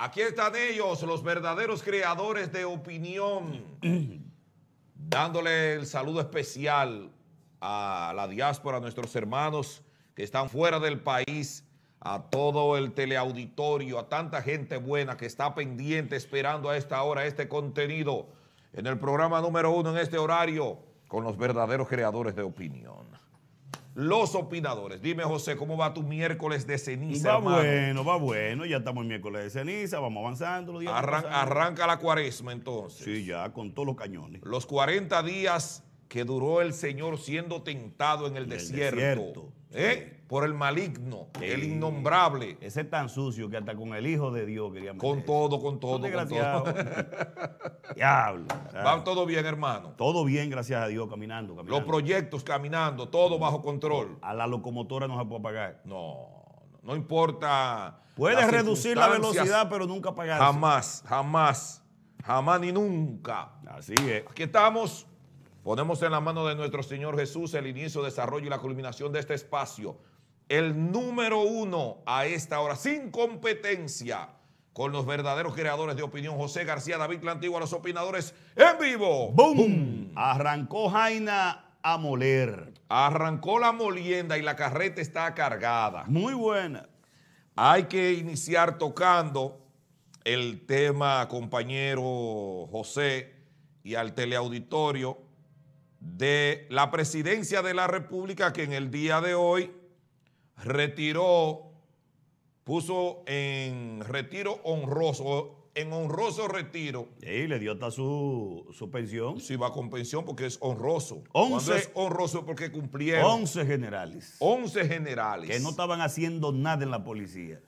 Aquí están ellos, los verdaderos creadores de opinión, dándole el saludo especial a la diáspora, a nuestros hermanos que están fuera del país, a todo el teleauditorio, a tanta gente buena que está pendiente esperando a esta hora este contenido en el programa número uno en este horario con los verdaderos creadores de opinión los opinadores. Dime, José, ¿cómo va tu miércoles de ceniza? Va bueno, va bueno, ya estamos en miércoles de ceniza, vamos avanzando. Los días Arranca la cuaresma entonces. Sí, ya, con todos los cañones. Los 40 días que duró el Señor siendo tentado en el desierto, ¿eh? por el maligno, el innombrable. Ese es tan sucio que hasta con el Hijo de Dios queríamos. Con todo, con todo, con todo. Diablo. Va todo bien, hermano. Todo bien, gracias a Dios, caminando, caminando. Los proyectos caminando, todo mm. bajo control. A la locomotora no se puede apagar. No. No importa. Puedes reducir la velocidad, pero nunca apagar. Jamás, jamás, jamás ni nunca. Así es. Aquí estamos Ponemos en la mano de nuestro Señor Jesús el inicio, desarrollo y la culminación de este espacio. El número uno a esta hora, sin competencia, con los verdaderos creadores de opinión, José García, David La los opinadores en vivo. Boom. ¡Bum! Arrancó Jaina a moler. Arrancó la molienda y la carreta está cargada. Muy buena. Hay que iniciar tocando el tema, compañero José, y al teleauditorio de la presidencia de la República que en el día de hoy retiró, puso en retiro honroso, en honroso retiro. Y sí, le dio hasta su, pensión. Sí, va con pensión porque es honroso. Once, es honroso porque cumplieron. 11 generales. 11 generales. Que no estaban haciendo nada en la policía.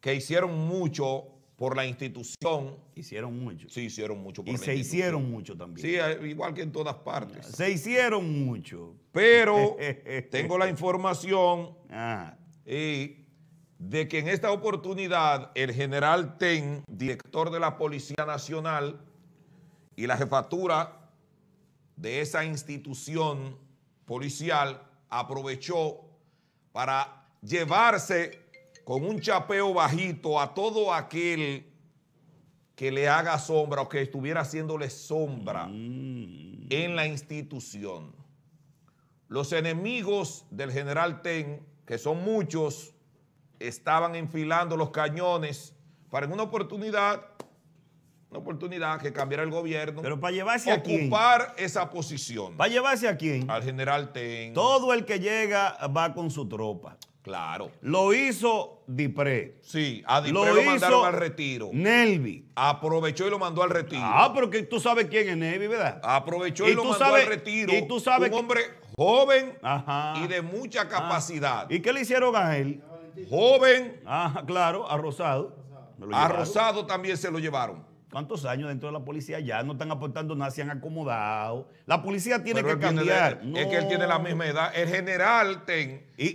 Que hicieron mucho por la institución. Hicieron mucho. Sí, hicieron mucho. y se hicieron mucho también. Sí, eh, igual que en todas partes. Se hicieron mucho. Pero tengo la información ah. de que en esta oportunidad el general Ten, director de la Policía Nacional y la jefatura de esa institución policial, aprovechó para llevarse con un chapeo bajito a todo aquel que le haga sombra o que estuviera haciéndole sombra mm. en la institución. Los enemigos del general Ten, que son muchos, estaban enfilando los cañones para en una oportunidad, una oportunidad que cambiara el gobierno. Pero para llevarse ocupar a Ocupar esa posición. ¿Para llevarse a quién? Al general Ten. Todo el que llega va con su tropa. Claro. Lo hizo Dipré. Sí, a Dipré lo, mandaron al retiro. Nelvi. Aprovechó y lo mandó al ah, retiro. Ah, pero que tú sabes quién es Nelvi, ¿verdad? Aprovechó y, lo mandó al retiro. Y tú sabes un hombre joven y de mucha ah. capacidad. ¿Y qué le hicieron a él? Joven. Ah, claro, arrosado. Rosado. Rosado también se lo llevaron cuántos años dentro de la policía ya, no están aportando nada, se han acomodado. La policía tiene que cambiar. Es que él tiene la misma edad. El general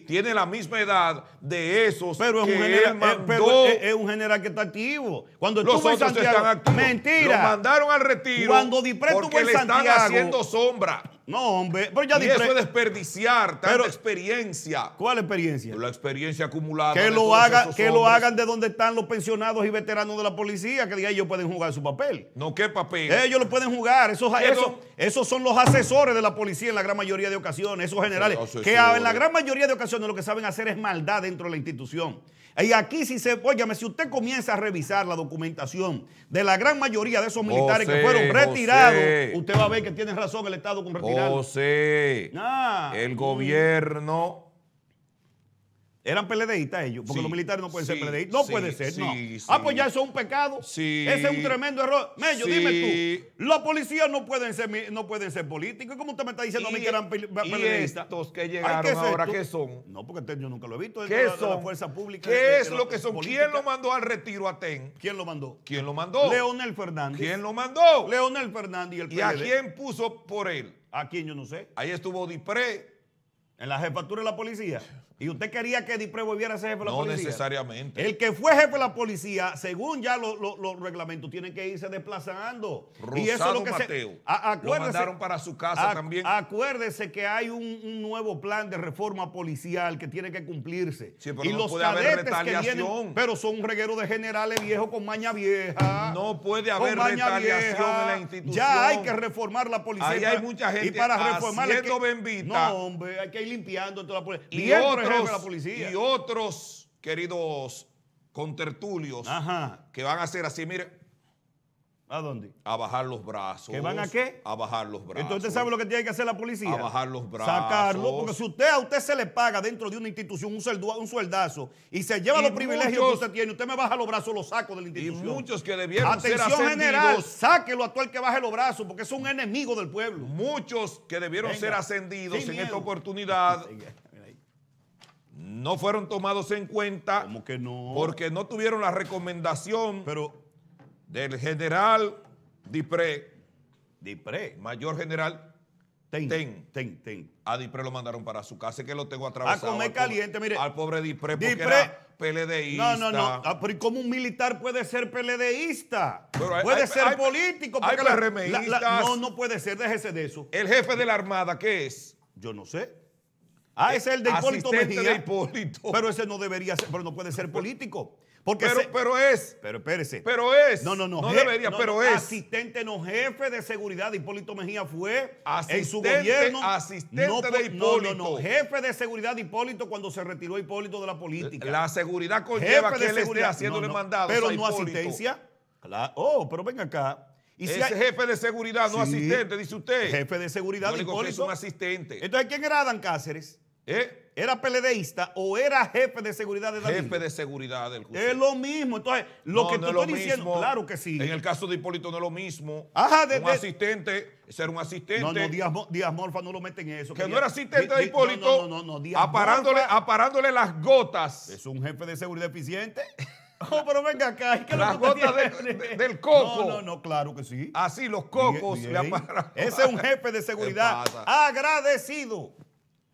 tiene la misma edad de esos. Pero, es, un general, eh, es, un general que está activo. Cuando Los otros están activos. Mentira. Lo mandaron al retiro. Cuando Dipré estuvo Santiago. están haciendo sombra. No, hombre, pero ya y eso es desperdiciar tanta experiencia. ¿Cuál experiencia? La experiencia acumulada. Que, lo, haga, que lo hagan de donde están los pensionados y veteranos de la policía, que diga ellos pueden jugar su papel. No, ¿qué papel? Ellos lo pueden jugar. Esos, esos son los asesores de la policía en la gran mayoría de ocasiones, esos generales, que en la gran mayoría de ocasiones lo que saben hacer es maldad dentro de la institución. Y aquí si se, si usted comienza a revisar la documentación de la gran mayoría de esos militares que fueron retirados, usted va a ver que tiene razón el Estado con retirarlos. José, el gobierno eran peledeístas ellos, porque los militares no pueden ser peledeístas. No puede ser, no. Ah, pues ya eso es un pecado. Ese es un tremendo error. Mello, dime tú, los policías no pueden ser, no pueden ser políticos. ¿Cómo usted me está diciendo a mí que eran peledeístas? estos que llegaron ahora qué son? No, porque yo nunca lo he visto. ¿Qué son? La, fuerza pública, ¿Qué es lo que son? ¿Quién lo mandó al retiro a TEN? ¿Quién lo mandó? ¿Quién lo mandó? Leonel Fernández. ¿Quién lo mandó? Leonel Fernández y el PLD. ¿Y a quién puso por él? ¿A quién? Yo no sé. Ahí estuvo Dipré. ¿En la jefatura de la policía? ¿Y usted quería que Dipré volviera a ser jefe de la policía? No necesariamente. El que fue jefe de la policía, según ya los reglamentos, tiene que irse desplazando. Rosado y eso lo que Mateo. Se, lo mandaron para su casa también. Acuérdese que hay un, nuevo plan de reforma policial que tiene que cumplirse. y los puede pero son un reguero de generales viejos con maña vieja. No puede haber retaliación en la institución. Ya hay que reformar la policía. Ahí hay mucha gente y para reformar haciendo No, hombre, hay que ir limpiando toda la policía. Y y otros, queridos contertulios, tertulios, que van a hacer así, mire. ¿A dónde? A bajar los brazos. ¿Que van a qué? A bajar los brazos. Entonces, ¿sabe lo que tiene que hacer la policía? A bajar los brazos. Sacarlo, porque si usted a usted se le paga dentro de una institución un, sueldazo y se lleva los privilegios que usted tiene, usted me baja los brazos, lo saco de la institución. muchos que debieron Atención general, sáquelo a todo que baje los brazos, porque es un enemigo del pueblo. Muchos que debieron ser ascendidos en esta oportunidad no fueron tomados en cuenta. no? Porque no tuvieron la recomendación del general Dipré. Dipré. Mayor general. Ten, ten, ten, A Dipré lo mandaron para su casa, que lo tengo atravesado. A comer caliente, mire. Al pobre Dipré, porque era No, no, no. Ah, pero ¿cómo un militar puede ser PLDista? puede ser político. Hay no, no puede ser, déjese de eso. ¿El jefe de la Armada qué es? Yo no sé. Ah, eh, es el de Hipólito Mejía. Pero ese no debería ser, pero no puede ser político. Porque pero, pero es. Pero espérese. Pero es. No, no, no. No debería, pero es. Asistente, no jefe de seguridad Hipólito Mejía fue en su gobierno. Asistente no, de Hipólito. No, no, Jefe de seguridad de Hipólito cuando se retiró Hipólito de la política. La seguridad conlleva jefe que de él seguridad. esté haciéndole mandado. Pero no asistencia. Claro. Oh, pero venga acá. Y si jefe de seguridad, no asistente, dice usted. Jefe de seguridad, de Hipólito. es un asistente. Entonces, ¿quién era Adán Cáceres? ¿Eh? ¿Era peledeísta o era jefe de seguridad de Danilo? Jefe de seguridad del juicio. Es lo mismo. Entonces, lo que tú estás diciendo, claro que sí. En el caso de Hipólito no es lo mismo. Ajá, de, un asistente, ser un asistente. No, no, Díaz, Morfa no lo meten en eso. Que, no era asistente de, Hipólito. No, no, no, no aparándole, las gotas. Es un jefe de seguridad eficiente. Oh, pero venga acá. Es que Las gotas del coco. No, no, no, claro que sí. Así los cocos Ese es un jefe de seguridad agradecido.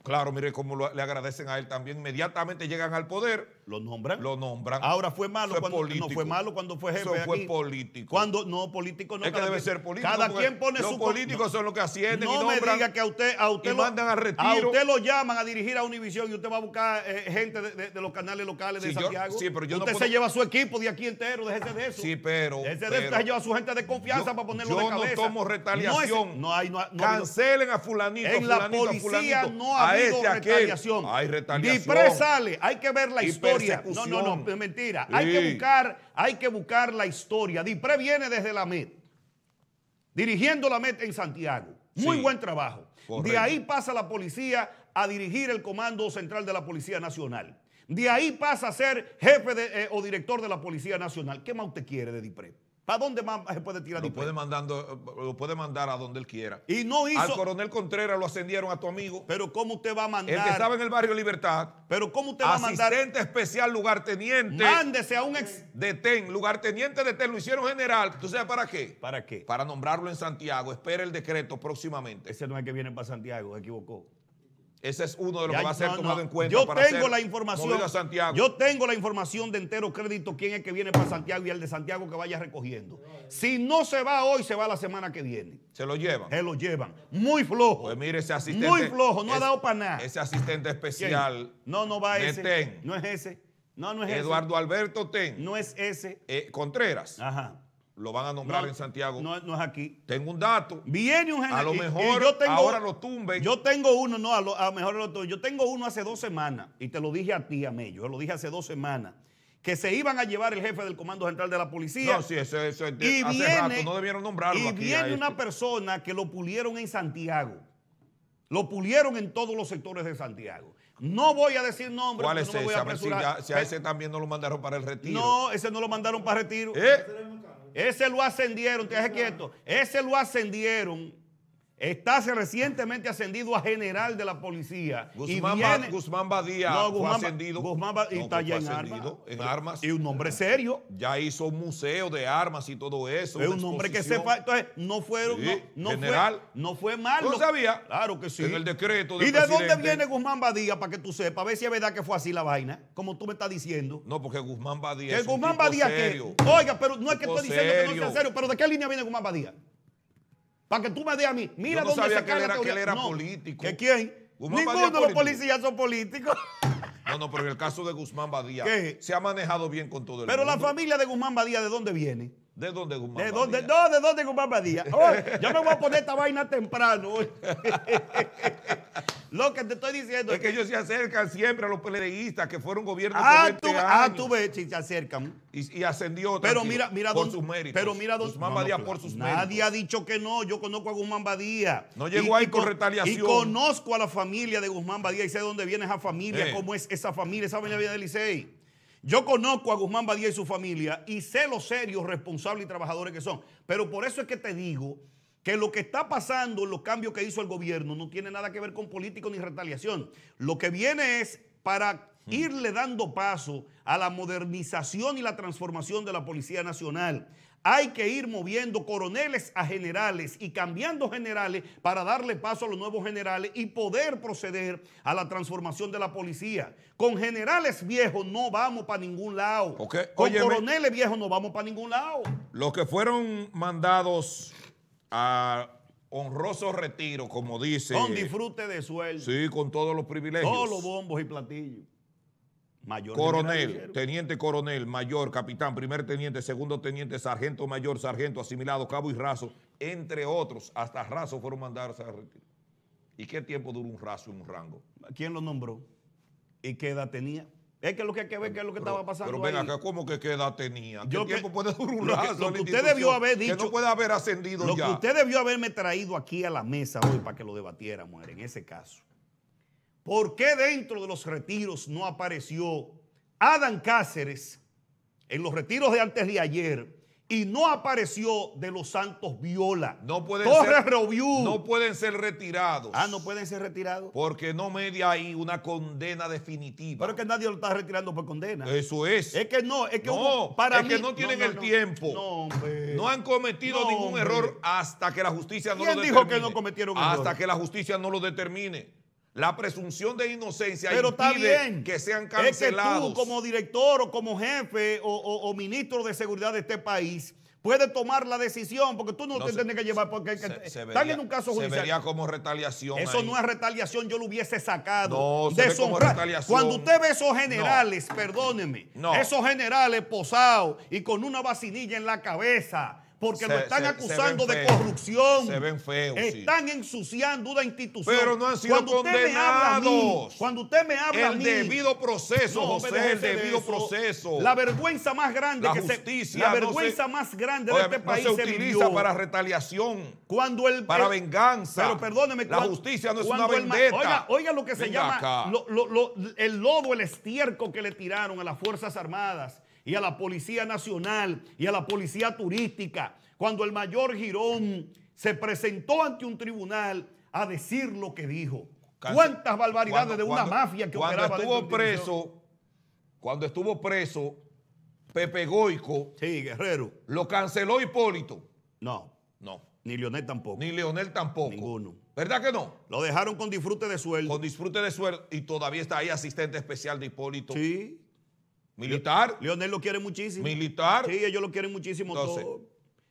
Claro, mire cómo le agradecen a él también. Inmediatamente llegan al poder lo nombran. Lo nombran. Ahora fue malo cuando no fue malo cuando fue jefe. Eso fue político. Cuando no político no. Es que debe ser político. Cada quien pone los su políticos son los que ascienden y nombran, me diga que a usted a usted lo, mandan a retiro. A usted lo llaman a dirigir a Univision y usted va a buscar eh, gente de, los canales locales de Santiago. sí, pero yo usted no se lleva su equipo de aquí entero, déjese de eso. Sí, pero. Déjese de eso, se lleva a su gente de confianza para ponerlo de cabeza. no retaliación. No, hay, no, Cancelen a fulanito. En la policía no ha habido este retaliación. Hay retaliación. Y sale, hay que ver la historia no, no, no, mentira. Hay, que buscar, hay que buscar la historia. Dipré viene desde la MED, dirigiendo la MED en Santiago. Muy buen trabajo. De ahí pasa la policía a dirigir el Comando Central de la Policía Nacional. De ahí pasa a ser jefe eh, o director de la Policía Nacional. ¿Qué más usted quiere de Dipré? ¿Para dónde más se puede tirar lo puede, mandando, lo puede mandar a donde él quiera. Y no hizo. Al coronel Contreras lo ascendieron a tu amigo. Pero ¿cómo usted va a mandar? El que estaba en el barrio Libertad. Pero ¿cómo usted va a mandar? Asistente especial, lugarteniente. Mándese a un ex. Detén, lugarteniente detén. Lo hicieron general. ¿Tú sabes para qué? ¿Para qué? Para nombrarlo en Santiago. Espera el decreto próximamente. Ese no es el que viene para Santiago, se equivocó. Ese es uno de los que va a ser tomado en cuenta. Yo tengo la información. Yo tengo la información de entero crédito quién es que viene para Santiago y el de Santiago que vaya recogiendo. Si no se va hoy, se va la semana que viene. Se lo llevan. Se lo llevan. Muy flojo. Pues mire ese asistente. Muy flojo, no ha dado para nada. Ese asistente especial. No, no va ese. No es ese. No, no es ese. Eduardo Alberto Ten. No es ese. Eh, Contreras. Ajá lo van a nombrar en Santiago. No, es aquí. Tengo un dato. Viene un general. A lo mejor ahora lo tumben. Yo tengo uno, no, a lo, mejor lo tumben. Yo tengo uno hace dos semanas, y te lo dije a ti, a yo lo dije hace dos semanas, que se iban a llevar el jefe del Comando Central de la Policía. No, sí, eso, y hace debieron nombrarlo. Y viene este. una persona que lo pulieron en Santiago. Lo pulieron en todos los sectores de Santiago. No voy a decir nombres. no ese? voy a, si, a ese también no lo mandaron para el retiro. No, ese no lo mandaron para el retiro. ¿Eh? Ese lo ascendieron, te deje quieto. Ese lo ascendieron Estás recientemente ascendido a general de la policía. Guzmán, Guzmán Badía Guzmán, fue ascendido. Badía está ya en, armas. Y un hombre serio. Ya hizo un museo de armas y todo eso. Es un hombre que sepa. Entonces, no fueron. no, Fue, malo. No sabía. Claro que sí. En el decreto. Del ¿Y de dónde viene Guzmán Badía para que tú sepas? A ver si es verdad que fue así la vaina. Como tú me estás diciendo. No, porque Guzmán Badía. es Guzmán un tipo Badía serio. Oiga, pero no es que esté diciendo que no sea serio, pero ¿de qué línea viene Guzmán Badía? Para que tú me dé a mí, mira dónde se que él era, que él era político. quién? Ninguno de los policías son políticos. No, no, pero en el caso de Guzmán Badía se ha manejado bien con todo el mundo. Pero la familia de Guzmán Badía, ¿de dónde viene? ¿De dónde Guzmán ¿De No, ¿de dónde Guzmán Badía? yo me voy a poner esta vaina temprano. Lo que te estoy diciendo es que, ellos se acercan siempre a los peledeístas que fueron gobiernos ah, tú, Ah, tú ves, si se acercan. Y, ascendió pero mira, mira por Guzmán por sus nadie méritos. Nadie ha dicho que no. Yo conozco a Guzmán Badía. No llegó y, ahí retaliación. Y conozco a la familia de Guzmán Badía y sé de dónde viene esa familia, eh. cómo es esa familia, esa familia de Licey. Yo conozco a Guzmán Badía y su familia y sé lo serios, responsables y trabajadores que son. Pero por eso es que te digo que lo que está pasando, los cambios que hizo el gobierno, no tiene nada que ver con político ni retaliación. Lo que viene es para irle dando paso a la modernización y la transformación de la Policía Nacional, hay que ir moviendo coroneles a generales y cambiando generales para darle paso a los nuevos generales y poder proceder a la transformación de la policía. Con generales viejos no vamos para ningún lado. Con coroneles viejos no vamos para ningún lado. Los que fueron mandados a honroso retiro, como dice. Con disfrute de sueldo. Sí, con todos los privilegios. Todos los bombos y platillos. Mayor coronel, teniente coronel, mayor, capitán, primer teniente, segundo teniente, sargento mayor, sargento asimilado, cabo y raso, entre otros, hasta raso fueron mandados a retirar ¿Y qué tiempo duró un raso en un rango? ¿Quién lo nombró? ¿Y qué edad tenía? Es que lo que hay que ver qué es lo que estaba pasando. Pero ven acá, ¿cómo que qué edad tenía? ¿Qué tiempo puede durar un raso? Lo que, usted debió haber dicho. no puede haber ascendido ya. Lo que usted debió haberme traído aquí a la mesa hoy para que lo debatiéramos, en ese caso. ¿Por qué dentro de los retiros no apareció Adán Cáceres en los retiros de antes de ayer? y no apareció de los Santos Viola. No pueden ser, No pueden ser retirados. Ah, no pueden ser retirados. Porque no media ahí una condena definitiva. Pero es que nadie lo está retirando por condena. Eso es. Es que no, es que no, para es que no tienen el tiempo. No, han cometido ningún error hasta que la justicia no lo determine. dijo que no cometieron error? Hasta que la justicia no lo determine. La presunción de inocencia y impide que sean cancelados. Es tú, como director o como jefe o, ministro de seguridad de este país, puede tomar la decisión, porque tú no, te tienes que llevar, porque están en un caso judicial. como retaliación. Eso no es retaliación, yo lo hubiese sacado. De se Cuando usted ve esos generales, perdónenme, perdóneme, esos generales posados y con una vacinilla en la cabeza porque lo están acusando de corrupción. Se ven feos. Están ensuciando una institución. Pero no han sido cuando Usted me habla a mí, cuando usted me habla el debido proceso, José, el debido proceso. La vergüenza más grande la justicia, la vergüenza más grande de este país se, utiliza para retaliación. Cuando el para venganza. Pero perdóneme, la justicia no es una vendetta. Oiga, oiga, lo que se llama el lodo, el estiércol que le tiraron a las Fuerzas Armadas y a la Policía Nacional y a la Policía Turística, cuando el mayor Girón se presentó ante un tribunal a decir lo que dijo. ¿Cuántas barbaridades de una mafia que cuando estuvo preso, Cuando estuvo preso, Pepe Goico. Sí, Guerrero. Lo canceló Hipólito. No. No. Ni Leonel tampoco. Ni Leonel tampoco. Ninguno. ¿Verdad que no? Lo dejaron con disfrute de sueldo. Con disfrute de sueldo y todavía está ahí asistente especial de Hipólito. Sí. Militar. Leonel lo quiere muchísimo. Militar. Sí, ellos lo quieren muchísimo. Entonces,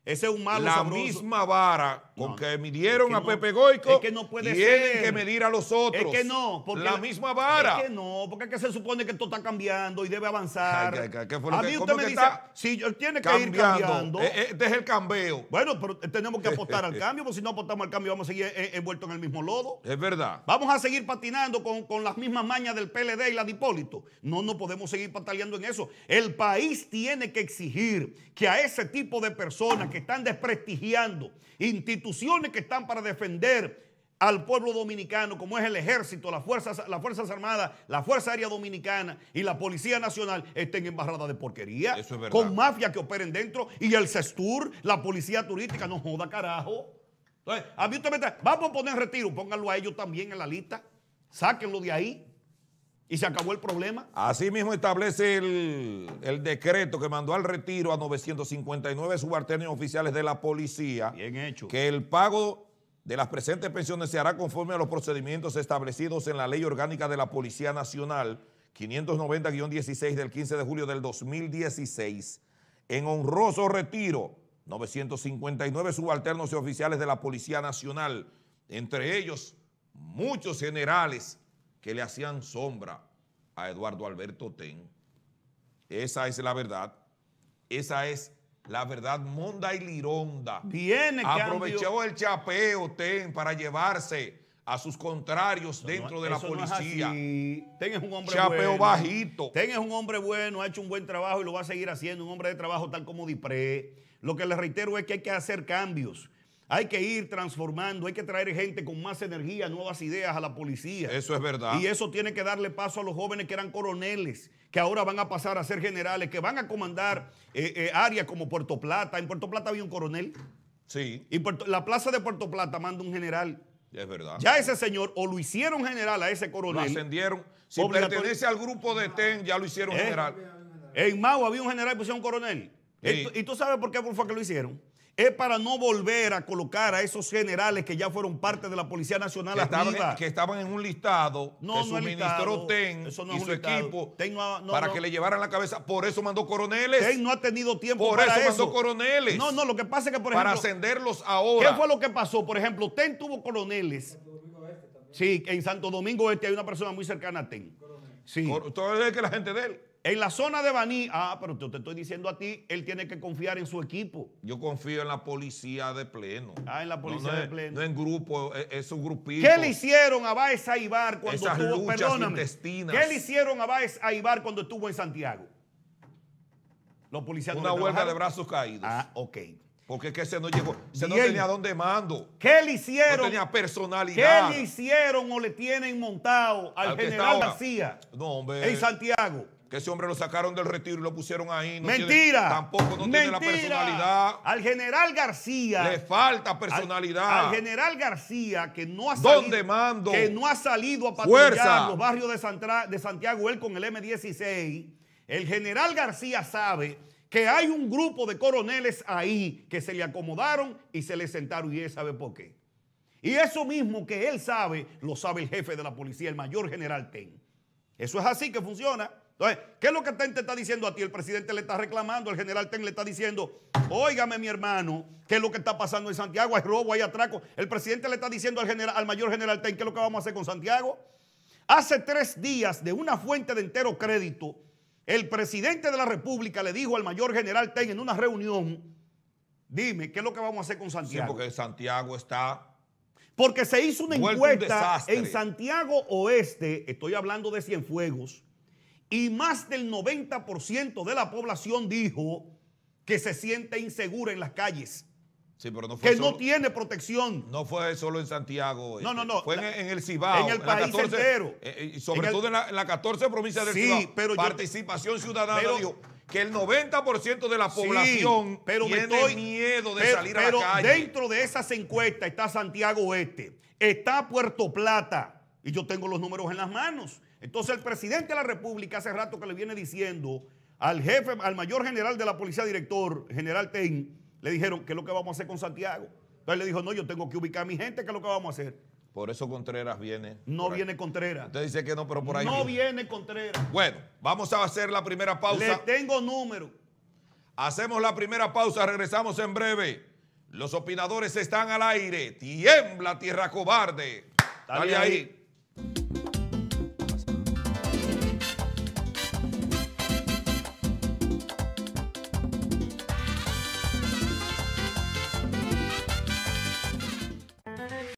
ese es un malo La misma vara con que midieron a Pepe Goico es que no puede tienen ser. que medir a los otros. Es que no. Porque la, misma vara. Es que no, porque es que se supone que esto está cambiando y debe avanzar. a mí usted me dice, sí, si tiene que ir cambiando. Este eh, eh, es el cambio. Bueno, pero tenemos que apostar al cambio, porque si no apostamos al cambio vamos a seguir eh, envueltos en el mismo lodo. Es verdad. Vamos a seguir patinando con, con las mismas mañas del PLD y la de Hipólito. No, no podemos seguir pataleando en eso. El país tiene que exigir que a ese tipo de personas que están desprestigiando, instituciones que están para defender al pueblo dominicano, como es el ejército, las fuerzas, las fuerzas armadas, la Fuerza Aérea Dominicana y la Policía Nacional, estén embarradas de porquería. Con mafias que operen dentro y el CESTUR, la Policía Turística, no joda carajo. Entonces, a vamos a poner retiro, pónganlo a ellos también en la lista, sáquenlo de ahí y se acabó el problema. Asimismo establece el, decreto que mandó al retiro a 959 subalternos oficiales de la policía. Bien hecho. Que el pago de las presentes pensiones se hará conforme a los procedimientos establecidos en la Ley Orgánica de la Policía Nacional 590-16 del 15 de julio del 2016. En honroso retiro, 959 subalternos y oficiales de la Policía Nacional, entre ellos muchos generales, que le hacían sombra a Eduardo Alberto Ten. Esa es la verdad. Esa es la verdad monda y lironda. Aprovechó el chapeo Ten para llevarse a sus contrarios dentro de la policía. Ten es un hombre Chapeo bajito. Ten es un hombre bueno, ha hecho un buen trabajo y lo va a seguir haciendo. Un hombre de trabajo tal como Dipré. Lo que le reitero es que hay que hacer cambios. Hay que ir transformando, hay que traer gente con más energía, nuevas ideas a la policía. Eso es verdad. Y eso tiene que darle paso a los jóvenes que eran coroneles, que ahora van a pasar a ser generales, que van a comandar eh, eh, áreas como Puerto Plata. En Puerto Plata había un coronel. Sí. Y la plaza de Puerto Plata manda un general. Es verdad. Ya ese señor, o lo hicieron general a ese coronel. Lo ascendieron. Si pertenece al grupo de TEN, ya lo hicieron eh, general. En Mau había un general y pusieron un coronel. ¿Y, tú, sabes por qué fue que lo hicieron? es para no volver a colocar a esos generales que ya fueron parte de la Policía Nacional que Estaban, en un listado no, que suministró TEN y su equipo para que le llevaran la cabeza. Por eso mandó coroneles. TEN no ha tenido tiempo para eso. Por eso mandó coroneles. No, no, lo que pasa es que, por ejemplo... Para ascenderlos ahora. ¿Qué fue lo que pasó? Por ejemplo, TEN tuvo coroneles. Sí, en Santo Domingo Este hay una persona muy cercana a TEN. Sí. Todo es que la gente de él. En la zona de Baní, ah, pero te, te estoy diciendo a ti, él tiene que confiar en su equipo. Yo confío en la policía de pleno. Ah, en la policía de pleno. No en grupo, es, un grupito. ¿Qué le hicieron a Baez Aibar cuando estuvo, perdóname, ¿Qué le hicieron a Baez Aibar cuando estuvo en Santiago? Los policías Una huelga de brazos caídos. Ah, ok. Porque es que se no llegó, Se no tenía dónde mando. ¿Qué le hicieron? No tenía personalidad. ¿Qué le hicieron o le tienen montado al, al general García? No, hombre. En Santiago que ese hombre lo sacaron del retiro y lo pusieron ahí. Mentira. tampoco no tiene la personalidad. Al general García. Le falta personalidad. Al, general García, que no ha salido. mando? Que no ha salido a patrullar los barrios de, de Santiago, él con el M16. El general García sabe que hay un grupo de coroneles ahí que se le acomodaron y se le sentaron y él sabe por qué. Y eso mismo que él sabe, lo sabe el jefe de la policía, el mayor general Ten. Eso es así que funciona. Entonces, ¿qué es lo que Ten te está diciendo a ti? El presidente le está reclamando, el general Ten le está diciendo, óigame mi hermano, ¿qué es lo que está pasando en Santiago? Hay robo, hay atraco. El presidente le está diciendo al, general, al mayor general Ten, ¿qué es lo que vamos a hacer con Santiago? Hace tres días, de una fuente de entero crédito, el presidente de la República le dijo al mayor general Ten en una reunión, dime, ¿qué es lo que vamos a hacer con Santiago? Sí, porque Santiago está... Porque se hizo una encuesta en Santiago Oeste, estoy hablando de Cienfuegos, y más del 90% de la población dijo que se siente insegura en las calles. Sí, pero no fue que no tiene protección. No fue solo en Santiago. No, no, este, no. Fue en, el Cibao. En el país entero. Eh, eh, y sobre todo en, las en provincias 14 provincias del sí, Cibao. Pero Participación ciudadana que el 90% de la población tiene miedo de salir a la calle. Pero dentro de esas encuestas está Santiago Oeste, está Puerto Plata, y yo tengo los números en las manos. Entonces el presidente de la República hace rato que le viene diciendo al jefe, al mayor general de la policía director, general Ten, le dijeron, ¿qué es lo que vamos a hacer con Santiago? Entonces le dijo, no, yo tengo que ubicar a mi gente, ¿qué es lo que vamos a hacer? Por eso Contreras viene. No viene Contreras. Usted dice que no, pero por ahí. No viene, Contreras. Bueno, vamos a hacer la primera pausa. Le tengo número. Hacemos la primera pausa, regresamos en breve. Los opinadores están al aire. Tiembla, tierra cobarde. Dale, ahí.